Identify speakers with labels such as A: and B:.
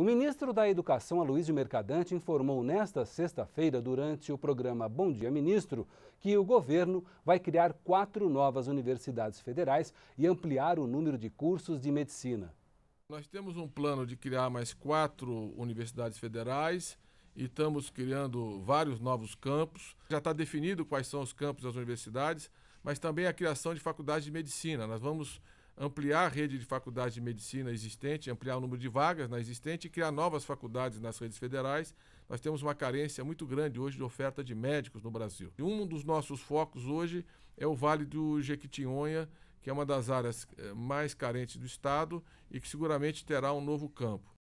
A: O ministro da Educação, Aloysio Mercadante, informou nesta sexta-feira, durante o programa Bom Dia Ministro, que o governo vai criar quatro novas universidades federais e ampliar o número de cursos de medicina.
B: Nós temos um plano de criar mais quatro universidades federais e estamos criando vários novos campos. Já está definido quais são os campos das universidades, mas também a criação de faculdades de medicina. Nós vamos ampliar a rede de faculdades de medicina existente, ampliar o número de vagas na existente e criar novas faculdades nas redes federais. Nós temos uma carência muito grande hoje de oferta de médicos no Brasil. E um dos nossos focos hoje é o Vale do Jequitinhonha, que é uma das áreas eh, mais carentes do Estado e que seguramente terá um novo campo.